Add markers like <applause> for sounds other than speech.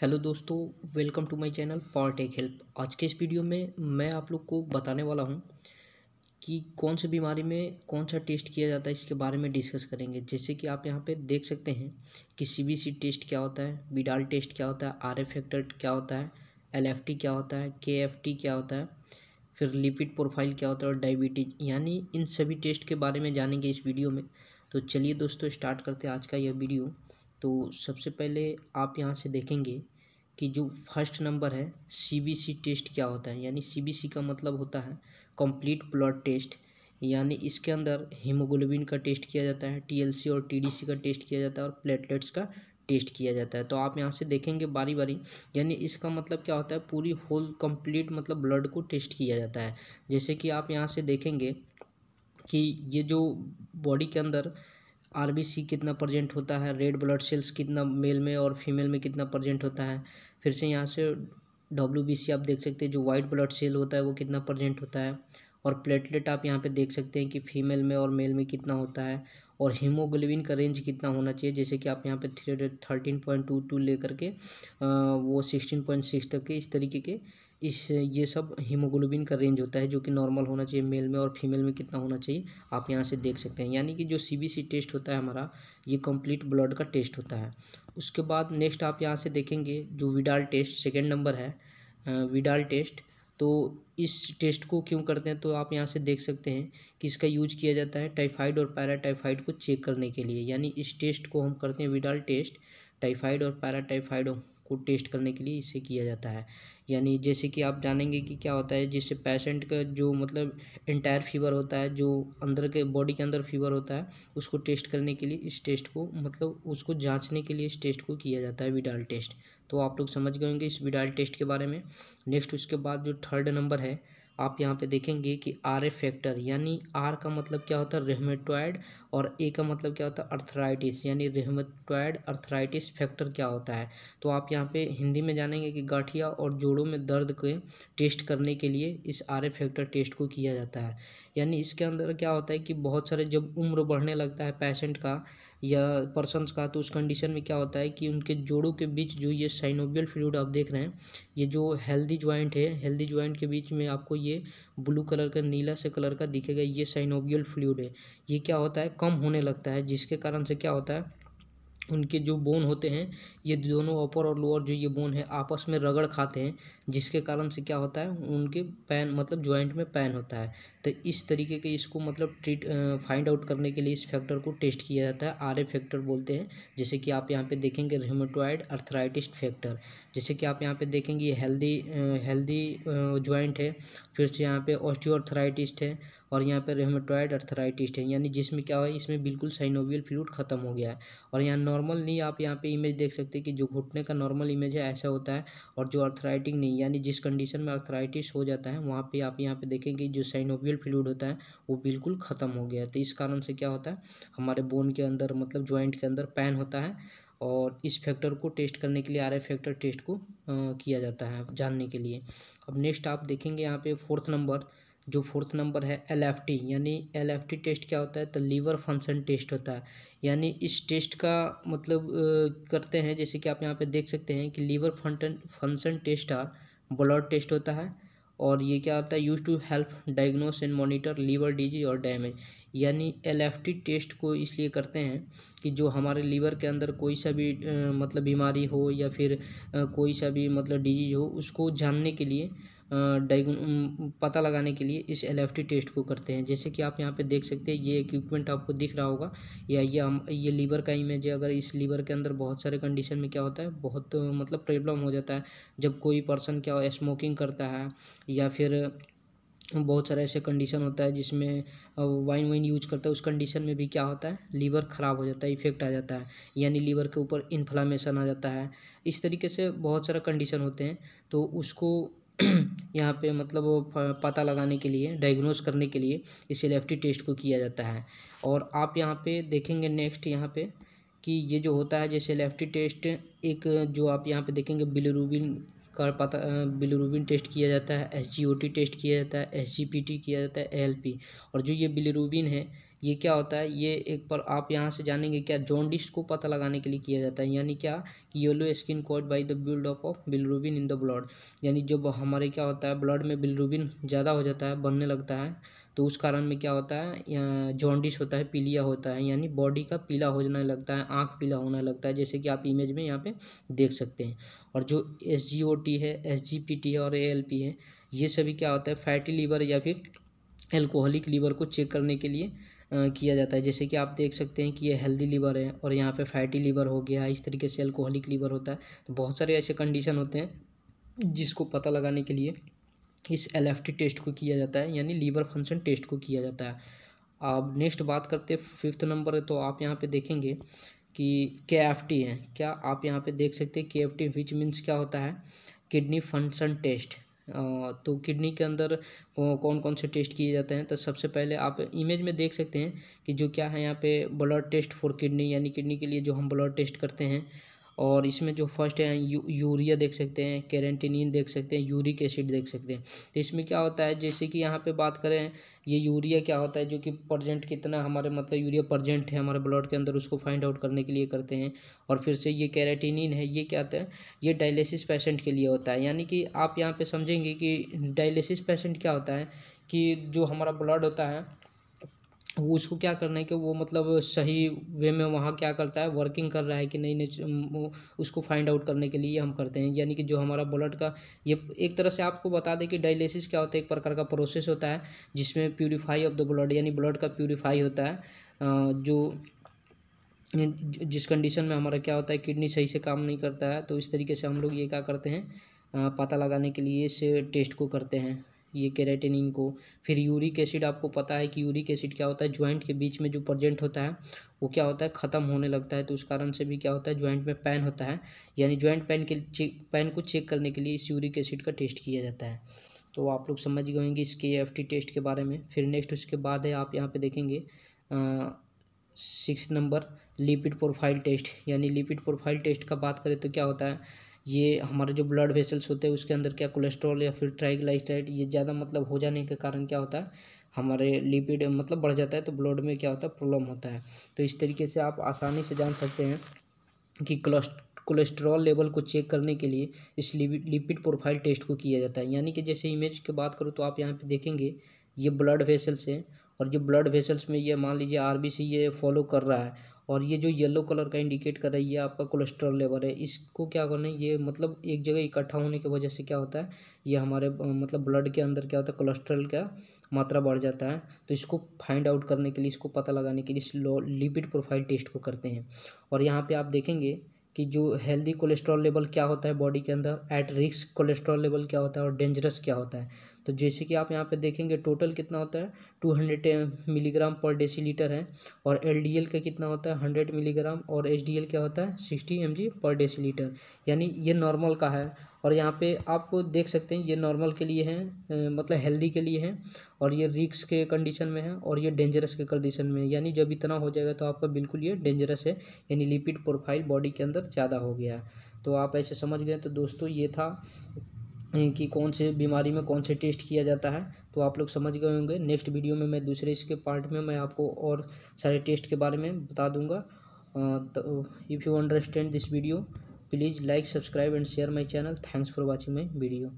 hello दोस्तों welcome to my channel power tech help आज के इस वीडियो में मैं आप लोग को बताने वाला हूं कि कौन सी बीमारी में कौन सा टेस्ट किया जाता है इसके बारे में डिस्कस करेंगे जैसे कि आप यहां पे देख सकते हैं कि सीबीसी टेस्ट क्या होता है बिडाल टेस्ट क्या होता है आर एफ फैक्टर क्या होता है एल क्या होता है के क्या होता है फिर लिपिड प्रोफाइल क्या होता है और डायबिटीज यानी इन सभी टेस्ट के बारे में जानेंगे इस वीडियो में तो चलिए दोस्तों स्टार्ट करते हैं आज का यह वीडियो तो सबसे पहले आप यहाँ से देखेंगे कि जो फर्स्ट नंबर है सीबीसी टेस्ट क्या होता है यानी सीबीसी का मतलब होता है कंप्लीट ब्लड टेस्ट यानी इसके अंदर हीमोग्लोबिन का टेस्ट किया जाता है टीएलसी और टीडीसी का टेस्ट किया जाता है और प्लेटलेट्स का टेस्ट किया जाता है तो आप यहाँ से देखेंगे बारी बारी यानी इसका मतलब क्या होता है पूरी होल कम्प्लीट मतलब ब्लड को टेस्ट किया जाता है जैसे कि आप यहाँ से देखेंगे कि ये जो बॉडी के अंदर आर कितना परजेंट होता है रेड ब्लड सेल्स कितना मेल में और फीमेल में कितना परजेंट होता है फिर से यहाँ से डब्ल्यू आप देख सकते हैं जो वाइट ब्लड सेल होता है वो कितना परजेंट होता है और प्लेटलेट आप यहाँ पे देख सकते हैं कि फीमेल में और मेल में कितना होता है और हीमोग्लोबिन का रेंज कितना होना चाहिए जैसे कि आप यहाँ पे three thirteen point two two लेकर के वो सिक्सटीन पॉइंट सिक्स तक के इस तरीके के इस ये सब हीमोग्लोबिन का रेंज होता है जो कि नॉर्मल होना चाहिए मेल में और फीमेल में कितना होना चाहिए आप यहाँ से देख सकते हैं यानी कि जो सी टेस्ट होता है हमारा ये कंप्लीट ब्लड का टेस्ट होता है उसके बाद नेक्स्ट आप यहाँ से देखेंगे जो विडाल टेस्ट सेकेंड नंबर है विडाल टेस्ट तो इस टेस्ट को क्यों करते हैं तो आप यहाँ से देख सकते हैं कि इसका यूज किया जाता है टाइफाइड और पैराटाइफाइड को चेक करने के लिए यानी इस टेस्ट को हम करते हैं विडाल टेस्ट टाइफाइड और पैराटाइफाइड को टेस्ट करने के लिए इसे किया जाता है यानी जैसे कि आप जानेंगे कि क्या होता है जिससे पेशेंट का जो मतलब इंटायर फीवर होता है जो अंदर के बॉडी के अंदर फीवर होता है उसको टेस्ट करने के लिए इस टेस्ट को मतलब उसको जांचने के लिए इस टेस्ट को किया जाता है विडाल टेस्ट तो आप लोग समझ गए होंगे इस विडाल टेस्ट के बारे में नेक्स्ट उसके बाद जो थर्ड नंबर है आप यहाँ पे देखेंगे कि आर ए फैक्टर यानी आर का मतलब क्या होता है रेहमेटॉयड और ए का मतलब क्या होता है अर्थराइटिस यानी रेहमेटॉयड अर्थराइटिस फैक्टर क्या होता है तो आप यहाँ पे हिंदी में जानेंगे कि गाठिया और जोड़ों में दर्द के टेस्ट करने के लिए इस आर ए फैक्टर टेस्ट को किया जाता है यानी इसके अंदर क्या होता है कि बहुत सारे जब उम्र बढ़ने लगता है पेशेंट का या पर्सनस का तो उस कंडीशन में क्या होता है कि उनके जोड़ों के बीच जो ये साइनोबियल फ्लूड आप देख रहे हैं ये जो हेल्दी ज्वाइंट है हेल्दी ज्वाइंट के बीच में आपको ये ब्लू कलर का नीला से कलर का दिखेगा ये साइनोबियल फ्लूड है ये क्या होता है कम होने लगता है जिसके कारण से क्या होता है उनके जो बोन होते हैं ये दोनों अपर और लोअर जो ये बोन है आपस में रगड़ खाते हैं जिसके कारण से क्या होता है उनके पैन मतलब जॉइंट में पैन होता है तो इस तरीके के इसको मतलब ट्रीट फाइंड आउट करने के लिए इस फैक्टर को टेस्ट किया जाता है आर फैक्टर बोलते हैं जैसे कि आप यहाँ पे देखेंगे रेमोटॉइड अर्थराइटिस फैक्टर जैसे कि आप यहाँ पर देखेंगे ये हेल्दी हेल्दी ज्वाइंट है फिर से यहाँ पर ऑस्टियोअर्थराइटिस्ट है और यहाँ पर रेमोटॉइड अर्थराइटिस्ट है यानी जिसमें क्या हो इसमें बिल्कुल साइनोवियल फ्लूड खत्म हो गया है और यहाँ नॉर्मल नहीं आप यहाँ पे इमेज देख सकते कि जो घुटने का नॉर्मल इमेज है ऐसा होता है और जो अर्थराइटिक नहीं यानी जिस कंडीशन में अर्थराइटिस हो जाता है वहाँ पे आप यहाँ पे देखेंगे जो साइनोवियल फ्लूड होता है वो बिल्कुल ख़त्म हो गया तो इस कारण से क्या होता है हमारे बोन के अंदर मतलब ज्वाइंट के अंदर पैन होता है और इस फैक्टर को टेस्ट करने के लिए आर फैक्टर टेस्ट को आ, किया जाता है जानने के लिए अब नेक्स्ट आप देखेंगे यहाँ पे फोर्थ नंबर जो फोर्थ नंबर है एलएफटी यानी एलएफटी टेस्ट क्या होता है तो लीवर फंक्शन टेस्ट होता है यानी इस टेस्ट का मतलब करते हैं जैसे कि आप यहाँ पे देख सकते हैं कि liver function function test are blood test होता है और ये क्या होता है use to help diagnose and monitor liver disease और डैमेज यानी टी टेस्ट को इसलिए करते हैं कि जो हमारे लीवर के अंदर कोई सा भी मतलब बीमारी हो या फिर कोई सा भी मतलब डिजीज हो उसको जानने के लिए डायगन पता लगाने के लिए इस एल टेस्ट को करते हैं जैसे कि आप यहाँ पे देख सकते हैं ये इक्विपमेंट आपको दिख रहा होगा या ये हम ये लीवर का इमेज है अगर इस लीवर के अंदर बहुत सारे कंडीशन में क्या होता है बहुत मतलब प्रॉब्लम हो जाता है जब कोई पर्सन क्या स्मोकिंग करता है या फिर बहुत सारे ऐसे कंडीशन होता है जिसमें वाइन वाइन यूज करता है उस कंडीशन में भी क्या होता है लीवर ख़राब हो जाता है इफेक्ट आ जाता है यानी लीवर के ऊपर इन्फ्लामेशन आ जाता है इस तरीके से बहुत सारा कंडीशन होते हैं तो उसको <clears throat> यहाँ पे मतलब वो पता लगाने के लिए डायग्नोस करने के लिए इस एल टेस्ट को किया जाता है और आप यहाँ पे देखेंगे नेक्स्ट यहाँ पे कि ये जो होता है जैसे एल टेस्ट एक जो आप यहाँ पे देखेंगे बिलरूबिन का पता बिलरूबिन टेस्ट किया जाता है एस टेस्ट किया जाता है एस किया जाता है एल और जो ये बिलरूबिन है ये क्या होता है ये एक पर आप यहाँ से जानेंगे क्या जॉन्डिस को पता लगाने के लिए किया जाता है यानी क्या कि yellow skin caused by the build of of bilirubin in the blood यानी जब हमारे क्या होता है ब्लड में बिलरूबिन ज़्यादा हो जाता है बनने लगता है तो उस कारण में क्या होता है जॉन्डिस होता है पीलिया होता है यानी बॉडी का पीला हो जाने लगता है आँख पीला होने लगता है जैसे कि आप इमेज में यहाँ पर देख सकते हैं और जो एस जी ओ टी है एस जी पी टी है और ए एल पी है ये सभी क्या होता है फैटी लीवर या फिर एल्कोहलिक लीवर को चेक करने के लिए किया जाता है जैसे कि आप देख सकते हैं कि ये हेल्दी लीवर है और यहाँ पे फैटी लीवर हो गया इस तरीके से अल्कोहलिक लीवर होता है तो बहुत सारे ऐसे कंडीशन होते हैं जिसको पता लगाने के लिए इस एल टेस्ट को किया जाता है यानी लीवर फंक्शन टेस्ट को किया जाता है अब नेक्स्ट बात करते हैं फिफ्थ नंबर है तो आप यहाँ पे देखेंगे कि के एफ टी है क्या आप यहाँ पे देख सकते हैं के एफ टी विच मीन्स क्या होता है किडनी फंक्शन टेस्ट तो किडनी के अंदर कौन कौन से टेस्ट किए जाते हैं तो सबसे पहले आप इमेज में देख सकते हैं कि जो क्या है यहाँ पे ब्लड टेस्ट फॉर किडनी यानी किडनी के लिए जो हम ब्लड टेस्ट करते हैं और इसमें जो फर्स्ट है यू, यूरिया देख सकते हैं कैरेंटिनिन देख सकते हैं यूरिक एसिड देख सकते हैं तो इसमें क्या होता है जैसे कि यहाँ पे बात करें ये यूरिया क्या होता है जो कि प्रजेंट कितना हमारे मतलब यूरिया प्रजेंट है हमारे ब्लड के अंदर उसको फाइंड आउट करने के लिए करते हैं और फिर से ये कैरेटिनिन है ये क्या होता है ये डायलिसिस पेशेंट के लिए होता है यानी कि आप यहाँ पर समझेंगे कि डायलिसिस पेशेंट क्या होता है कि जो हमारा ब्लड होता है उसको क्या करना है कि वो मतलब सही वे में वहाँ क्या करता है वर्किंग कर रहा है कि नहीं नहीं उसको फाइंड आउट करने के लिए हम करते हैं यानी कि जो हमारा ब्लड का ये एक तरह से आपको बता दें कि डायलिसिस क्या होता है एक प्रकार का प्रोसेस होता है जिसमें प्यूरीफाई ऑफ द ब्लड यानी ब्लड का प्यूरीफाई होता है जो जिस कंडीशन में हमारा क्या होता है किडनी सही से काम नहीं करता है तो इस तरीके से हम लोग ये क्या करते हैं पता लगाने के लिए इस टेस्ट को करते हैं ये कैरेटिन को फिर यूरिक एसिड आपको पता है कि यूरिक एसिड क्या होता है ज्वाइंट के बीच में जो प्रजेंट होता है वो क्या होता है ख़त्म होने लगता है तो उस कारण से भी क्या होता है ज्वाइंट में पैन होता है यानी ज्वाइंट पैन के पैन को चेक करने के लिए इस यूरिक एसिड का टेस्ट किया जाता है तो आप लोग समझ गए होंगे इसके एफ टी टेस्ट के बारे में फिर नेक्स्ट उसके बाद है आप यहाँ पर देखेंगे six number lipid profile test यानी लिपिड प्रोफाइल टेस्ट का बात करें तो क्या होता है ये हमारे जो ब्लड वेसल्स होते हैं उसके अंदर क्या कोलेस्ट्रॉल या फिर ट्राइग्लाइसराइड ये ज़्यादा मतलब हो जाने के कारण क्या होता है हमारे लिपिड मतलब बढ़ जाता है तो ब्लड में क्या होता है प्रॉब्लम होता है तो इस तरीके से आप आसानी से जान सकते हैं कि कोलेस्ट्रॉल लेवल को चेक करने के लिए इस लिपिड प्रोफाइल टेस्ट को किया जाता है यानी कि जैसे इमेज की बात करूँ तो आप यहाँ पे देखेंगे ये ब्लड वेसल्स हैं और ये ब्लड वेसल्स में ये मान लीजिए आरबीसी ये फॉलो कर रहा है और ये जो येलो कलर का इंडिकेट कर रही है आपका कोलेस्ट्रॉल लेवल है इसको क्या करना है ये मतलब एक जगह इकट्ठा होने की वजह से क्या होता है ये हमारे मतलब ब्लड के अंदर क्या होता है कोलेस्ट्रॉल का मात्रा बढ़ जाता है तो इसको फाइंड आउट करने के लिए इसको पता लगाने के लिए इस लिपिड प्रोफाइल टेस्ट को करते हैं और यहाँ पर आप देखेंगे कि जो हेल्दी कोलेस्ट्रॉल लेवल क्या होता है बॉडी के अंदर एट रिस्क कोलेस्ट्रॉल लेवल क्या होता है और डेंजरस क्या होता है तो जैसे कि आप यहाँ पे देखेंगे टोटल कितना होता है two hundred milligram per decilitre है और एल का कितना होता है हंड्रेड मिलीग्राम और एच क्या होता है सिक्सटी एम पर डेसीलीटर यानी ये नॉर्मल का है और यहाँ पे आप देख सकते हैं ये नॉर्मल के लिए हैं मतलब हेल्दी के लिए हैं और ये रिक्स के कंडीशन में है और ये डेंजरस के कंडीशन में है यानी जब इतना हो जाएगा तो आपका बिल्कुल ये डेंजरस है यानी लिपिड प्रोफाइल बॉडी के अंदर ज़्यादा हो गया है तो आप ऐसे समझ गए तो दोस्तों ये था कि कौन से बीमारी में कौन से टेस्ट किया जाता है तो आप लोग समझ गए होंगे नेक्स्ट वीडियो में मैं दूसरे इसके पार्ट में मैं आपको और सारे टेस्ट के बारे में बता दूंगा if you understand this video please like subscribe and share my channel thanks for watching my video